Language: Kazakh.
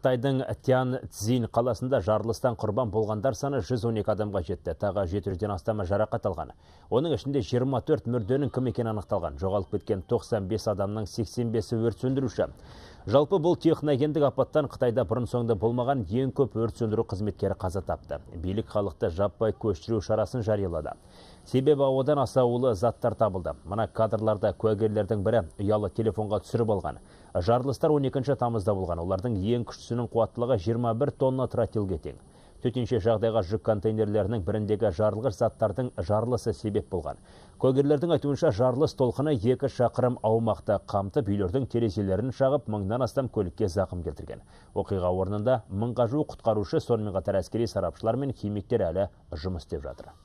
Қытайдың Тян Цзин қаласында жарылыстан құрбан болғандар саны 112 адамға жетті. Тағы 700-ден астамы жарақат алған. Оның ішінде 24 мүрденің кім екені анықталған. Жоғалып кеткен 95 адамның 85-і өрт сөндіруші. Жалпы бұл техногендік апаттан Қытайда бұрын соңды болмаған ең көп өрт сөндіру қызметкері қаза тапты. Билік халықты жаппай көшіру шарасын жариялады. Себебі ауадан асаулы заттар табылды. Мына кадрларда куәгерлердің бірі ұялы телефонға түсіріп алған. Жарылыстар 12 тамызда болған. Олардың ең күшті түсінің қуаттылығы 21 тонна тротилге тең төтенше жағдайға жүк контейнерлерінің біріндегі жарылғыш заттардың жарылысы себеп болған Көгерлердің айтуынша жарылыс толқыны екі шақырым аумақты қамтып үйлердің терезелерін шағып мыңнан астам көлікке зақым келтірген оқиға орнында мыңға жуық құтқарушы сонымен қатар әскери сарапшылар мен химиктер әлі жұмыс істеп жатыр